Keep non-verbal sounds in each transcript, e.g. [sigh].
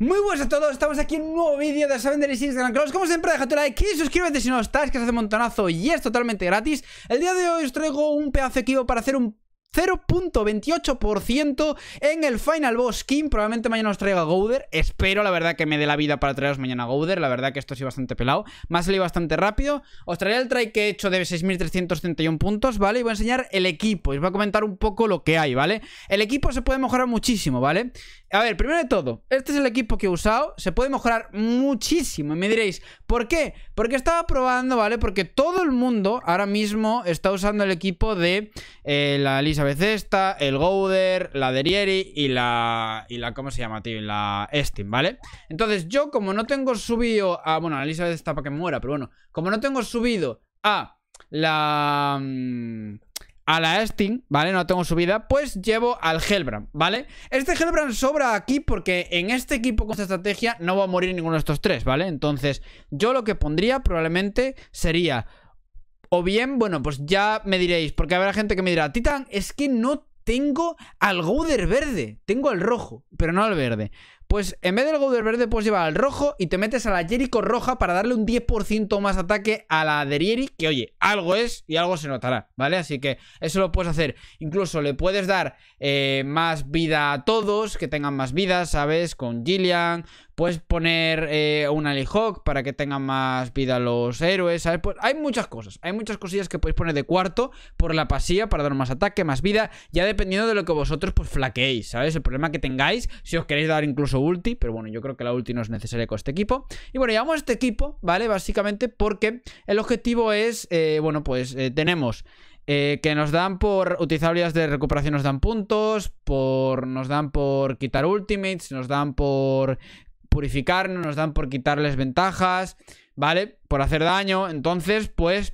Muy buenas a todos, estamos aquí en un nuevo vídeo de Saben de Instagram Cross. Como siempre, dejad un like y suscríbete si no estás, que se hace montonazo y es totalmente gratis El día de hoy os traigo un pedazo de equipo para hacer un 0.28% en el Final Boss King. Probablemente mañana os traiga Gouder. Espero, la verdad, que me dé la vida para traeros mañana Gouder. La verdad que esto sí bastante pelado. Me ha salido bastante rápido. Os traeré el try que he hecho de 6.331 puntos, ¿vale? Y voy a enseñar el equipo. y Os voy a comentar un poco lo que hay, ¿vale? El equipo se puede mejorar muchísimo, ¿vale? A ver, primero de todo, este es el equipo que he usado. Se puede mejorar muchísimo. Y me diréis, ¿por qué? Porque estaba probando, ¿vale? Porque todo el mundo ahora mismo está usando el equipo de eh, la Elizabeth esta, el Gouder, la Derieri y la... y la ¿Cómo se llama, tío? la Steam, ¿vale? Entonces yo, como no tengo subido a... Bueno, la Elizabeth está para que muera, pero bueno. Como no tengo subido a la... Mm, a la Sting, ¿vale? No tengo subida, pues llevo al Helbrand, ¿vale? Este Helbrand sobra aquí porque en este equipo con esta estrategia no va a morir ninguno de estos tres, ¿vale? Entonces, yo lo que pondría probablemente sería... O bien, bueno, pues ya me diréis, porque habrá gente que me dirá, Titan, es que no tengo al Gouder verde, tengo al rojo, pero no al verde. Pues en vez del Gouder verde puedes llevar al rojo y te metes a la Jericho roja para darle un 10% más ataque a la de que oye, algo es y algo se notará, ¿vale? Así que eso lo puedes hacer. Incluso le puedes dar eh, más vida a todos, que tengan más vida, ¿sabes? Con Gillian, Puedes poner eh, un Alihawk para que tengan más vida los héroes, ¿sabes? Pues hay muchas cosas. Hay muchas cosillas que podéis poner de cuarto por la pasilla para dar más ataque, más vida. Ya dependiendo de lo que vosotros pues flaqueéis, ¿sabes? El problema que tengáis, si os queréis dar incluso ulti. Pero bueno, yo creo que la ulti no es necesaria con este equipo. Y bueno, llevamos este equipo, ¿vale? Básicamente porque el objetivo es, eh, bueno, pues eh, tenemos... que nos dan por utilizar de recuperación, nos dan puntos, por nos dan por quitar ultimates, nos dan por purificarnos, nos dan por quitarles ventajas, ¿vale? Por hacer daño. Entonces, pues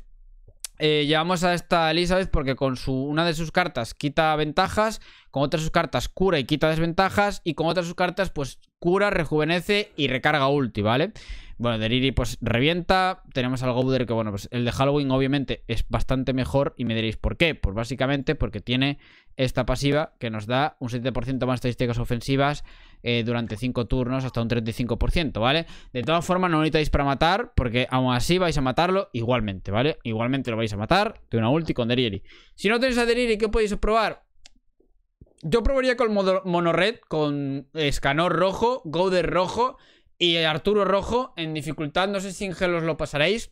eh, llevamos a esta Elizabeth porque con su, una de sus cartas quita ventajas, con otra de sus cartas cura y quita desventajas, y con otra de sus cartas pues cura, rejuvenece y recarga ulti, ¿vale? Bueno, Deriri pues revienta, tenemos al Gouder que bueno, pues el de Halloween obviamente es bastante mejor y me diréis ¿por qué? Pues básicamente porque tiene esta pasiva que nos da un 7% más estadísticas ofensivas eh, durante 5 turnos hasta un 35%, ¿vale? De todas formas no necesitáis para matar porque aún así vais a matarlo igualmente, ¿vale? Igualmente lo vais a matar de una ulti con Deriri. Si no tenéis a Deriri, ¿qué podéis probar? Yo probaría con monored con Escanor rojo, Gouder rojo y Arturo rojo. En dificultad, no sé si en gelos lo pasaréis,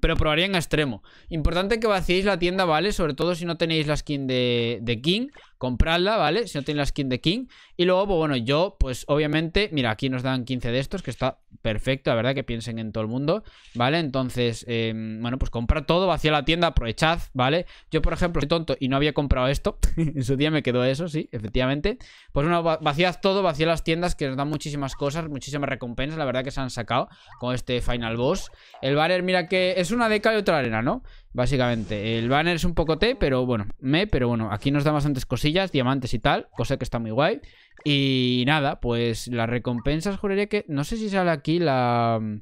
pero probaría en extremo. Importante que vaciéis la tienda, ¿vale? Sobre todo si no tenéis la skin de, de King. Compradla, ¿vale? Si no tiene la skin de King. Y luego, pues, bueno, yo, pues obviamente, mira, aquí nos dan 15 de estos, que está perfecto, la verdad, que piensen en todo el mundo, ¿vale? Entonces, em, bueno, pues comprar todo, vacía la tienda, aprovechad, ¿vale? Yo, por ejemplo, soy tonto y no había comprado esto, [laughs] en su día me quedó eso, sí, efectivamente. Pues bueno, vaciad todo, vacía las tiendas, que nos dan muchísimas cosas, muchísimas recompensas, la verdad que se han sacado con este Final Boss. El Barer, mira que es una deca y otra arena, ¿no? Básicamente, el banner es un poco T, pero bueno, me, pero bueno, aquí nos da bastantes cosillas, diamantes y tal, cosa que está muy guay. Y nada, pues las recompensas, juraría que, no sé si sale aquí la... Mm,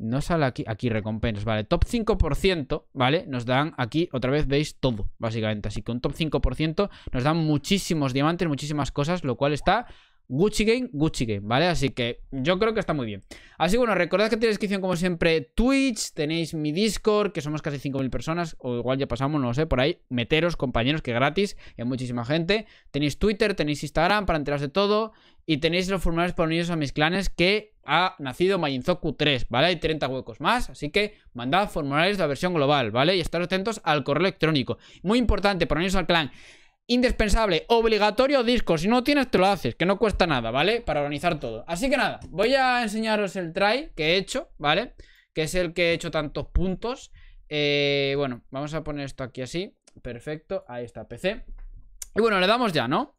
no sale aquí, aquí recompensas, vale, top 5%, ¿vale? Nos dan aquí, otra vez veis todo, básicamente. Así que un top 5% nos dan muchísimos diamantes, muchísimas cosas, lo cual está Gucci Game, Gucci Game, ¿vale? Así que yo creo que está muy bien. Así que bueno, recordad que tenéis descripción como siempre Twitch, tenéis mi Discord, que somos casi 5.000 personas, o igual ya pasamos, no lo sé, por ahí. Meteros, compañeros, que gratis, y hay muchísima gente. Tenéis Twitter, tenéis Instagram para enterarse de todo. Y tenéis los formularios para uniros a mis clanes que ha nacido Mayinzoku 3, ¿vale? Hay 30 huecos más, así que mandad formularios de la versión global, ¿vale? Y estar atentos al correo electrónico. Muy importante, para uniros al clan, indispensable, obligatorio disco. Si no tienes, te lo haces, que no cuesta nada, ¿vale? Para organizar todo. Así que nada, voy a enseñaros el try que he hecho, ¿vale? Que es el que he hecho tantos puntos. Eh, bueno, vamos a poner esto aquí así. Perfecto, ahí está, PC. Y bueno, le damos ya, ¿no?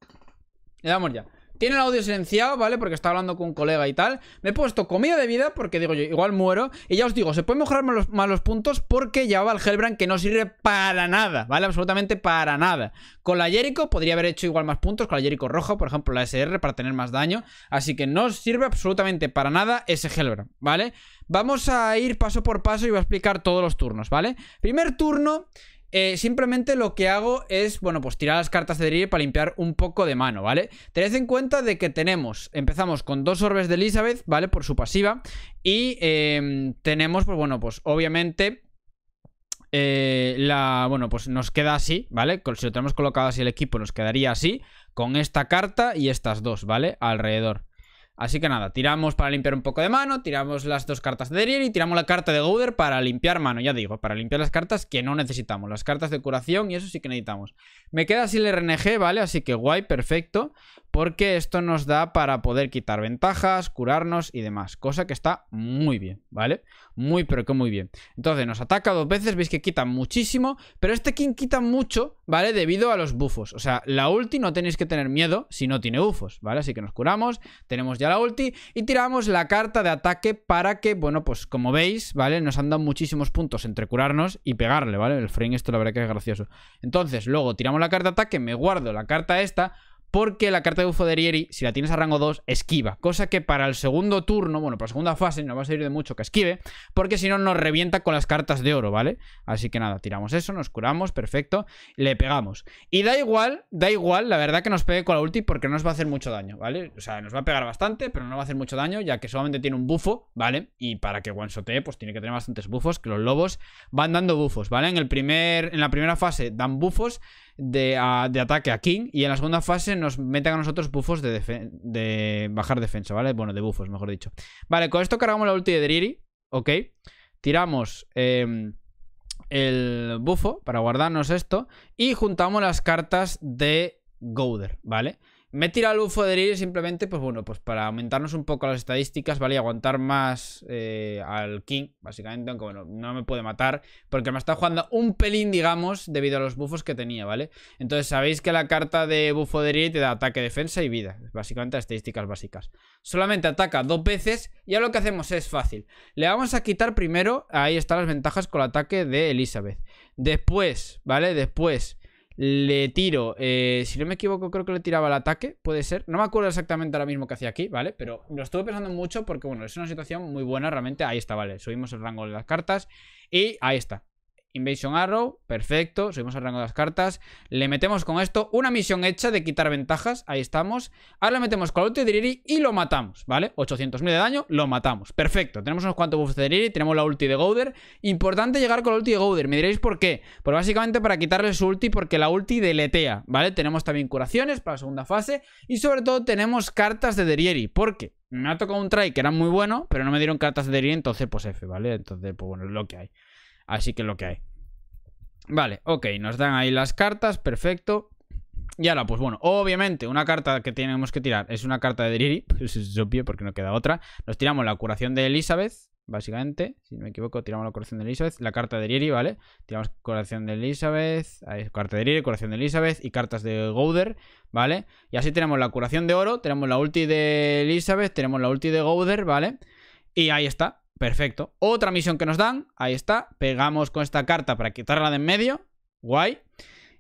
Le damos ya. Tiene el audio silenciado, ¿vale? Porque está hablando con un colega y tal. Me he puesto comida de vida porque digo yo, igual muero. Y ya os digo, se pueden mejorar más los puntos porque llevaba el Hellbrand que no sirve para nada, ¿vale? Absolutamente para nada. Con la Jericho podría haber hecho igual más puntos, con la Jericho roja, por ejemplo, la SR para tener más daño. Así que no sirve absolutamente para nada ese Hellbrand, ¿vale? Vamos a ir paso por paso y voy a explicar todos los turnos, ¿vale? Primer turno eh, simplemente lo que hago es, bueno, pues tirar las cartas de Drill para limpiar un poco de mano, ¿vale? Tened en cuenta de que tenemos, empezamos con dos orbes de Elizabeth, ¿vale? Por su pasiva. Y em, tenemos, pues bueno, pues obviamente... Eh, la, bueno, pues nos queda así, ¿vale? Si lo tenemos colocado así el equipo, nos quedaría así, con esta carta y estas dos, ¿vale? Alrededor. Así que nada, tiramos para limpiar un poco de mano, tiramos las dos cartas de Derier y tiramos la carta de Gouder para limpiar mano, ya digo, para limpiar las cartas que no necesitamos, las cartas de curación y eso sí que necesitamos. Me queda así el RNG, ¿vale? Así que guay, perfecto porque esto nos da para poder quitar ventajas, curarnos y demás, cosa que está muy bien, ¿vale? Muy pero que muy bien. Entonces nos ataca dos veces, veis que quita muchísimo, pero este King quita mucho, ¿vale? Debido a los bufos, o sea, la ulti no tenéis que tener miedo si no tiene bufos, ¿vale? Así que nos curamos, tenemos ya la ulti y tiramos la carta de ataque para que, bueno, pues como veis, ¿vale? Nos han dado muchísimos puntos entre curarnos y pegarle, ¿vale? El frame esto la verdad que es gracioso. Entonces luego tiramos la carta de ataque, me guardo la carta esta porque la carta de bufo de Rieri, si la tienes a rango 2, esquiva. Cosa que para el segundo turno, bueno, para la segunda fase, no va a servir de mucho que esquive, porque si no nos revienta con las cartas de oro, ¿vale? Así que nada, tiramos eso, nos curamos, perfecto, le pegamos. Y da igual, da igual, la verdad que nos pegue con la ulti porque no nos va a hacer mucho daño, ¿vale? O sea, nos va a pegar bastante, pero no va a hacer mucho daño, ya que solamente tiene un bufo, ¿vale? Y para que guansotee, pues tiene que tener bastantes bufos, que los lobos van dando bufos, ¿vale? En, el primer, en la primera fase dan bufos Ah, de, ataque a King y en la segunda fase nos meten a nosotros bufos de, de bajar defensa, ¿vale? Bueno, de bufos, mejor dicho. Vale, con esto cargamos la ulti de Driri, ¿ok? Tiramos em, el bufo para guardarnos esto y juntamos las cartas de Gouder, ¿vale? vale me he tirado el bufo de simplemente, pues bueno, pues para aumentarnos un poco las estadísticas, ¿vale? Y aguantar más eh, al King, básicamente, aunque bueno, no me puede matar, porque me está jugando un pelín, digamos, debido a los bufos que tenía, ¿vale? Entonces sabéis que la carta de bufo de te da ataque, defensa y vida, básicamente las estadísticas básicas. Solamente ataca dos veces y ahora lo que hacemos es fácil. Le vamos a quitar primero, ahí están las ventajas con el ataque de Elizabeth. Después, ¿vale? Después le tiro, eh, si no me equivoco, creo que le tiraba el ataque, puede ser. No me acuerdo exactamente ahora mismo que hacía aquí, ¿vale? Pero lo estuve pensando mucho porque, bueno, es una situación muy buena realmente. Ahí está, ¿vale? Subimos el rango de las cartas y ahí está. Invasion Arrow, perfecto, subimos al rango de las cartas. Le metemos con esto una misión hecha de quitar ventajas, ahí estamos. Ahora le metemos con la ulti de Derieri y lo matamos, ¿vale? 800.000 de daño, lo matamos, perfecto. Tenemos unos cuantos buffs de Diriri, tenemos la ulti de Gouder. Importante llegar con la ulti de Gouder, me diréis por qué. Pues básicamente para quitarle su ulti porque la ulti deletea, ¿vale? Tenemos también curaciones para la segunda fase y sobre todo tenemos cartas de ¿por porque me ha tocado un try que era muy bueno, pero no me dieron cartas de Diriri, entonces pues F, ¿vale? Entonces pues bueno, es lo que hay. Así que lo que hay. Vale, ok, nos dan ahí las cartas, perfecto. Y ahora, pues bueno, obviamente una carta que tenemos que tirar es una carta de Driri, [laughs] pues es obvio porque no queda otra. Nos tiramos la curación de Elizabeth, básicamente, si no me equivoco, tiramos la curación de Elizabeth, la carta de Driri, ¿vale? Tiramos curación de Elizabeth, ahí, carta de Driri, curación de Elizabeth y cartas de Gouder, ¿vale? Y así tenemos la curación de oro, tenemos la ulti de Elizabeth, tenemos la ulti de Gouder, ¿vale? Y ahí está, Perfecto. Otra misión que nos dan. Ahí está. Pegamos con esta carta para quitarla de en medio. Guay.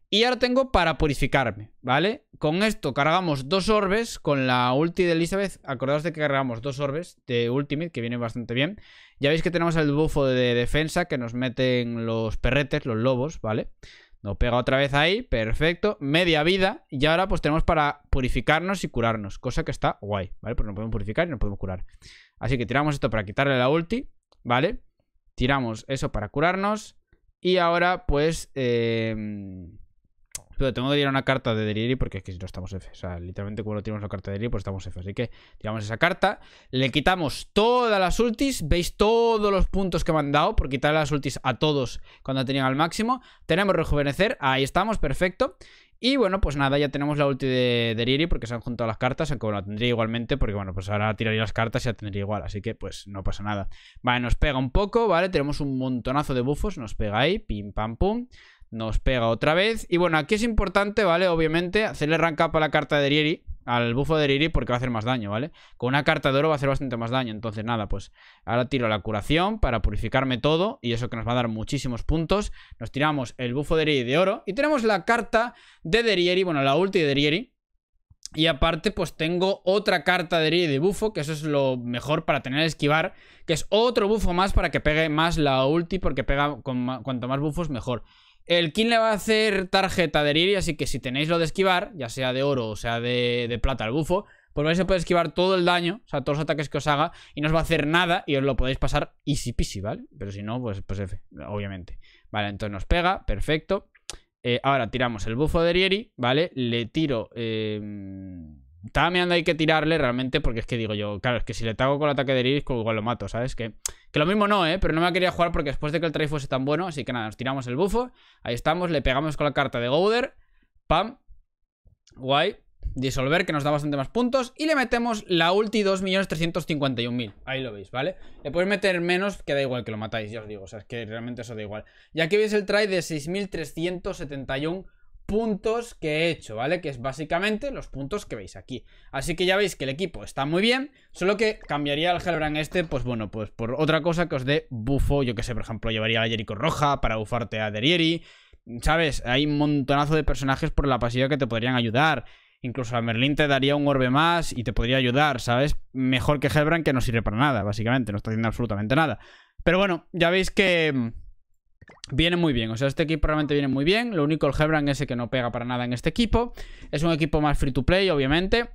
Y ahora tengo para purificarme, ¿vale? Con esto cargamos dos orbes con la ulti de Elizabeth. Acordaos de que cargamos dos orbes de Ultimate, que viene bastante bien. Ya veis que tenemos el bufo de defensa que nos meten los perretes, los lobos, ¿vale? vale nos pega otra vez ahí, perfecto. Media vida. Y ahora pues tenemos para purificarnos y curarnos. Cosa que está guay, ¿vale? Porque no podemos purificar y no podemos curar. Así que tiramos esto para quitarle la ulti, ¿vale? Tiramos eso para curarnos. Y ahora pues... Eh... Pero tengo que tirar una carta de Deliri porque es que si no estamos F. O sea, literalmente cuando tiramos la carta de Deliri pues estamos F. Así que tiramos esa carta, le quitamos todas las ultis, veis todos los puntos que me han dado por quitar las ultis a todos cuando tenían al máximo. Tenemos rejuvenecer, ahí estamos, perfecto. Y bueno, pues nada, ya tenemos la ulti de, Deriri porque se han juntado las cartas, aunque bueno, la tendría igualmente porque bueno, pues ahora tiraría las cartas y la tendría igual, así que pues no pasa nada. Vale, nos pega un poco, ¿vale? Tenemos un montonazo de bufos, nos pega ahí, pim pam pum. Nos pega otra vez. Y bueno, aquí es importante, ¿vale? Obviamente, hacerle rank up a la carta de Rieri. Al bufo de Rieri porque va a hacer más daño, ¿vale? Con una carta de oro va a hacer bastante más daño. Entonces, nada, pues ahora tiro la curación para purificarme todo. Y eso que nos va a dar muchísimos puntos. Nos tiramos el bufo de Rieri de oro. Y tenemos la carta de Derieri, bueno, la ulti de Rieri. Y aparte, pues tengo otra carta de Rieri de bufo, que eso es lo mejor para tener esquivar, que es otro bufo más para que pegue más la ulti, porque pega con cuanto más bufos mejor. El King le va a hacer tarjeta de Riri, así que si tenéis lo de esquivar, ya sea de oro o sea de, plata al bufo, pues vais a poder esquivar todo el daño, o sea, todos los ataques que os haga, y no os va a hacer nada y os lo podéis pasar easy peasy, ¿vale? Pero si no, pues, pues obviamente. Vale, entonces nos pega, perfecto. Eh, ahora tiramos el bufo de Rieri, ¿vale? Le tiro... Em, también hay que tirarle realmente porque es que digo yo, claro, es que si le tago con el ataque de iris pues igual lo mato, ¿sabes? Que, que lo mismo no, ¿eh? Pero no me quería jugar porque después de que el trade fuese tan bueno, así que nada, nos tiramos el bufo, ahí estamos, le pegamos con la carta de Gouder, pam, guay, disolver que nos da bastante más puntos y le metemos la ulti 2.351.000, ahí lo veis, ¿vale? Le podéis meter menos, que da igual que lo matáis, ya os digo, o sea, es que realmente eso da igual. ya que veis el try de 6.371 puntos que he hecho, ¿vale? Que es básicamente los puntos que veis aquí. Así que ya veis que el equipo está muy bien, solo que cambiaría el Hellbrand este, pues bueno, pues por otra cosa que os dé bufo, yo que sé, por ejemplo, llevaría a Jericho Roja para bufarte a Derieri, ¿sabes? Hay un montonazo de personajes por la pasiva que te podrían ayudar. Incluso a Merlin te daría un orbe más y te podría ayudar, ¿sabes? Mejor que Hellbrand que no sirve para nada, básicamente, no está haciendo absolutamente nada. Pero bueno, ya veis que... Mm, Viene muy bien, o sea, este equipo realmente viene muy bien. Lo único, el Hebran ese que no pega para nada en este equipo. Es un equipo más free to play, obviamente.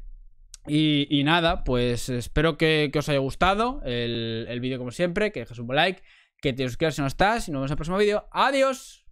Y, nada, pues espero que, os haya gustado el, vídeo como siempre, que dejes un like, que te suscribas si no estás y nos vemos en el próximo vídeo. ¡Adiós!